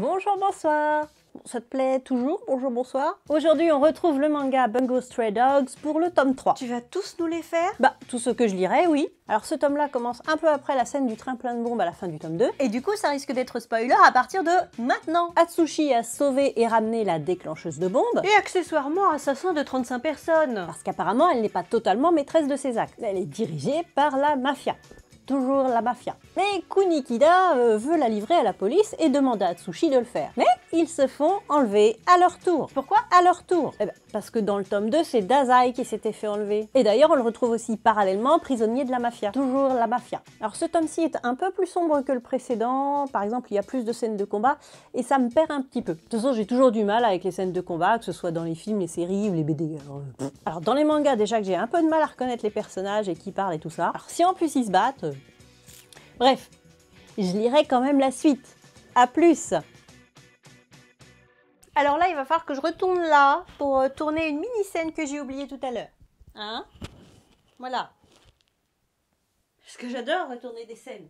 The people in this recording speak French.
Bonjour, bonsoir ça te plaît toujours Bonjour, bonsoir. Aujourd'hui, on retrouve le manga Bungo Stray Dogs pour le tome 3. Tu vas tous nous les faire Bah, tout ce que je lirai, oui. Alors ce tome-là commence un peu après la scène du train plein de bombes à la fin du tome 2, et du coup ça risque d'être spoiler à partir de maintenant. Atsushi a sauvé et ramené la déclencheuse de bombes, et accessoirement assassin de 35 personnes. Parce qu'apparemment elle n'est pas totalement maîtresse de ses actes, elle est dirigée par la mafia toujours la mafia. Mais Kunikida euh, veut la livrer à la police et demande à Atsushi de le faire. Mais ils se font enlever à leur tour. Pourquoi à leur tour eh ben, Parce que dans le tome 2, c'est Dazai qui s'était fait enlever. Et d'ailleurs, on le retrouve aussi parallèlement prisonnier de la mafia. Toujours la mafia. Alors ce tome-ci est un peu plus sombre que le précédent. Par exemple, il y a plus de scènes de combat et ça me perd un petit peu. De toute façon, j'ai toujours du mal avec les scènes de combat, que ce soit dans les films, les séries ou les BD. Euh, Alors, dans les mangas, déjà que j'ai un peu de mal à reconnaître les personnages et qui parlent et tout ça. Alors si en plus ils se battent... Euh, bref, je lirai quand même la suite. A plus alors là, il va falloir que je retourne là pour euh, tourner une mini scène que j'ai oubliée tout à l'heure. Hein Voilà. Parce que j'adore retourner des scènes.